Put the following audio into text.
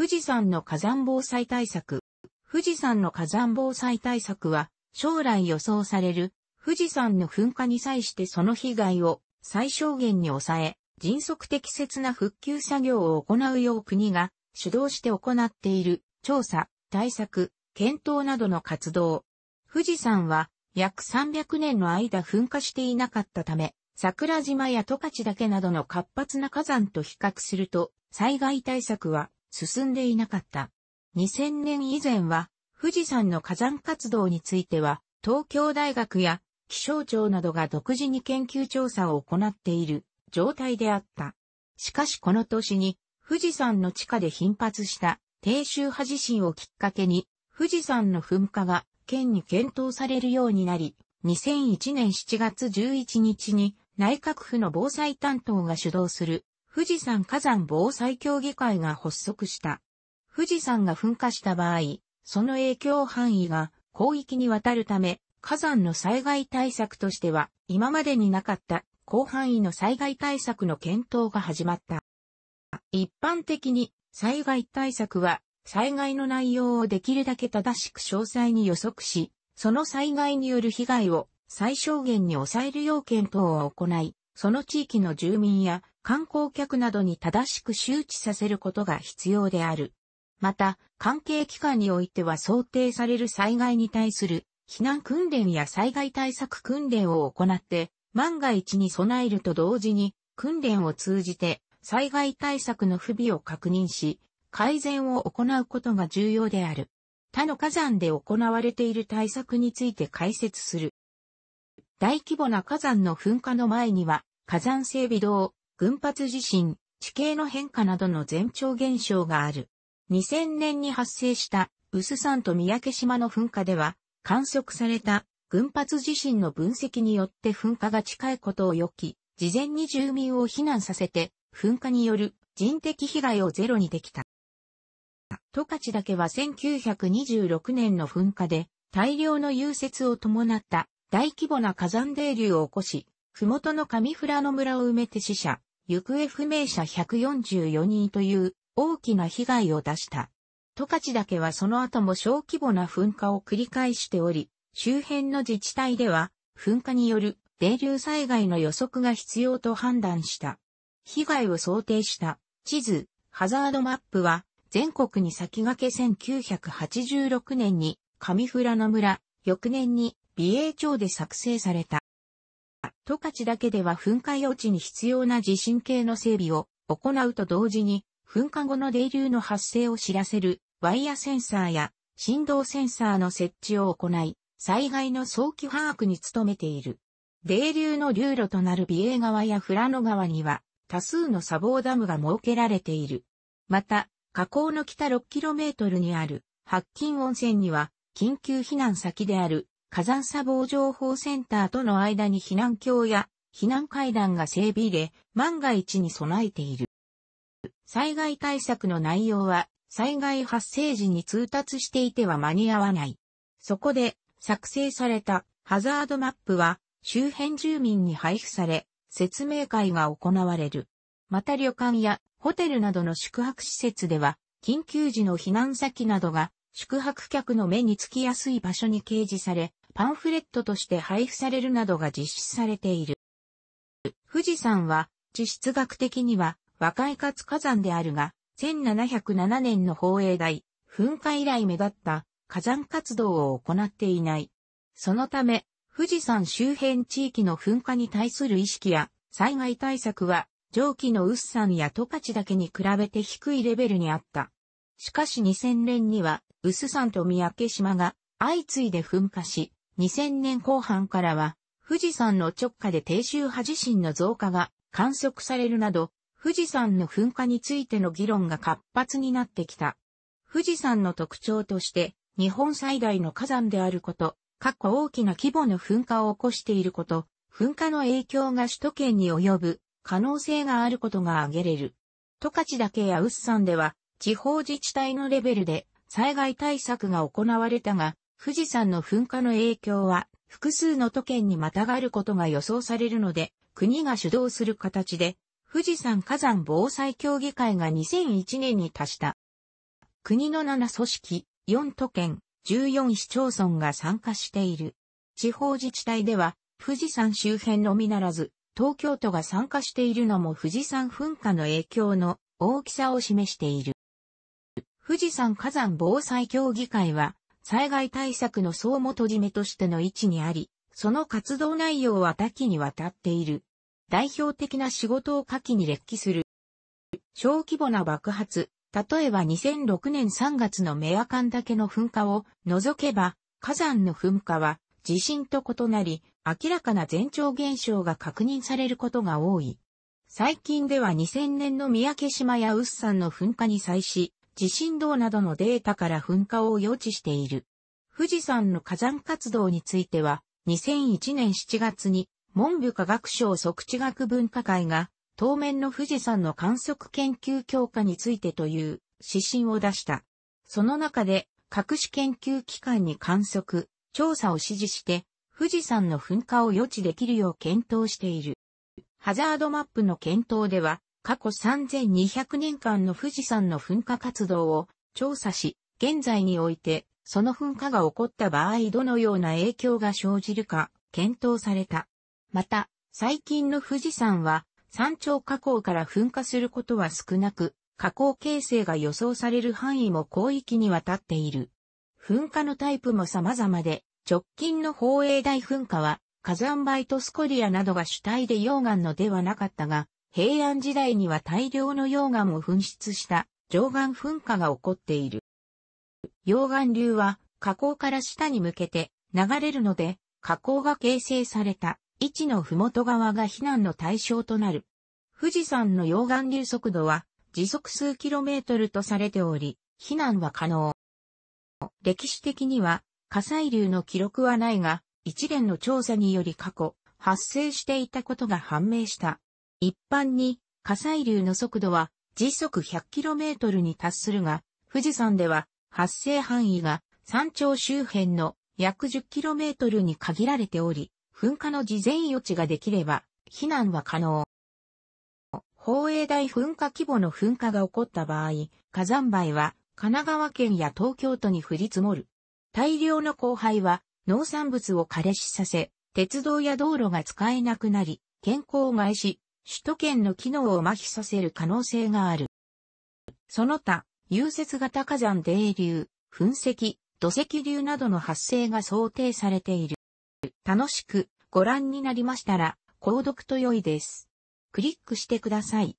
富士山の火山防災対策。富士山の火山防災対策は、将来予想される富士山の噴火に際してその被害を最小限に抑え、迅速適切な復旧作業を行うよう国が主導して行っている調査、対策、検討などの活動。富士山は約300年の間噴火していなかったため、桜島や十勝岳などの活発な火山と比較すると、災害対策は進んでいなかった。2000年以前は、富士山の火山活動については、東京大学や気象庁などが独自に研究調査を行っている状態であった。しかしこの年に、富士山の地下で頻発した低周波地震をきっかけに、富士山の噴火が県に検討されるようになり、2001年7月11日に内閣府の防災担当が主導する富士山火山防災協議会が発足した。富士山が噴火した場合、その影響範囲が広域にわたるため、火山の災害対策としては、今までになかった広範囲の災害対策の検討が始まった。一般的に災害対策は、災害の内容をできるだけ正しく詳細に予測し、その災害による被害を最小限に抑える要件等を行い、その地域の住民や観光客などに正しく周知させることが必要である。また、関係機関においては想定される災害に対する避難訓練や災害対策訓練を行って、万が一に備えると同時に、訓練を通じて災害対策の不備を確認し、改善を行うことが重要である。他の火山で行われている対策について解説する。大規模な火山の噴火の前には、火山性微動、群発地震、地形の変化などの前兆現象がある。2000年に発生した、薄山と三宅島の噴火では、観測された群発地震の分析によって噴火が近いことを予期、事前に住民を避難させて、噴火による人的被害をゼロにできた。十勝岳は1926年の噴火で大量の融雪を伴った大規模な火山泥流を起こし、麓の上富良野村を埋めて死者、行方不明者144人という大きな被害を出した。十勝岳はその後も小規模な噴火を繰り返しており、周辺の自治体では噴火による泥流災害の予測が必要と判断した。被害を想定した地図、ハザードマップは全国に先駆け1986年に上富良野村、翌年に美瑛町で作成された。十勝だけでは噴火予知に必要な地震計の整備を行うと同時に、噴火後の泥流の発生を知らせるワイヤセンサーや振動センサーの設置を行い、災害の早期把握に努めている。泥流の流路となる美瑛川や富良野川には多数の砂防ダムが設けられている。また、河口の北 6km にある白金温泉には緊急避難先である火山砂防情報センターとの間に避難橋や避難階段が整備れ、万が一に備えている。災害対策の内容は、災害発生時に通達していては間に合わない。そこで、作成されたハザードマップは、周辺住民に配布され、説明会が行われる。また旅館やホテルなどの宿泊施設では、緊急時の避難先などが宿泊客の目につきやすい場所に掲示され、パンフレットとして配布されるなどが実施されている。富士山は地質学的には若いつ火山であるが、1707年の放映大噴火以来目立った火山活動を行っていない。そのため、富士山周辺地域の噴火に対する意識や災害対策は上記の薄山や十勝だけに比べて低いレベルにあった。しかし2000年には、薄山と三宅島が相次いで噴火し、2000年後半からは、富士山の直下で低周波地震の増加が観測されるなど、富士山の噴火についての議論が活発になってきた。富士山の特徴として、日本最大の火山であること、過去大きな規模の噴火を起こしていること、噴火の影響が首都圏に及ぶ可能性があることが挙げれる。十勝岳や臼山では、地方自治体のレベルで災害対策が行われたが、富士山の噴火の影響は複数の都県にまたがることが予想されるので、国が主導する形で、富士山火山防災協議会が2001年に達した。国の7組織、4都県、14市町村が参加している。地方自治体では、富士山周辺のみならず、東京都が参加しているのも富士山噴火の影響の大きさを示している。富士山火山防災協議会は、災害対策の総元締めとしての位置にあり、その活動内容は多岐にわたっている。代表的な仕事を下記に列記する。小規模な爆発、例えば2006年3月のメアカンけの噴火を除けば、火山の噴火は地震と異なり、明らかな前兆現象が確認されることが多い。最近では2000年の三宅島やウッサンの噴火に際し、地震動などのデータから噴火を予知している。富士山の火山活動については、2001年7月に文部科学省測地学文化会が、当面の富士山の観測研究強化についてという指針を出した。その中で、各種研究機関に観測、調査を指示して、富士山の噴火を予知できるよう検討している。ハザードマップの検討では、過去3200年間の富士山の噴火活動を調査し、現在において、その噴火が起こった場合どのような影響が生じるか検討された。また、最近の富士山は山頂火口から噴火することは少なく、火口形成が予想される範囲も広域にわたっている。噴火のタイプも様々で、直近の宝永大噴火は火山灰とスコリアなどが主体で溶岩のではなかったが、平安時代には大量の溶岩を噴出した上岩噴火が起こっている。溶岩流は河口から下に向けて流れるので、河口が形成された位置の麓側が避難の対象となる。富士山の溶岩流速度は時速数キロメートルとされており、避難は可能。歴史的には火砕流の記録はないが、一連の調査により過去、発生していたことが判明した。一般に火砕流の速度は時速 100km に達するが、富士山では発生範囲が山頂周辺の約 10km に限られており、噴火の事前予知ができれば避難は可能。宝永大噴火規模の噴火が起こった場合、火山灰は神奈川県や東京都に降り積もる。大量の荒灰は農産物を枯れ死させ、鉄道や道路が使えなくなり、健康を害し、首都圏の機能を麻痺させる可能性がある。その他、融雪型火山泥流、噴石、土石流などの発生が想定されている。楽しくご覧になりましたら、購読と良いです。クリックしてください。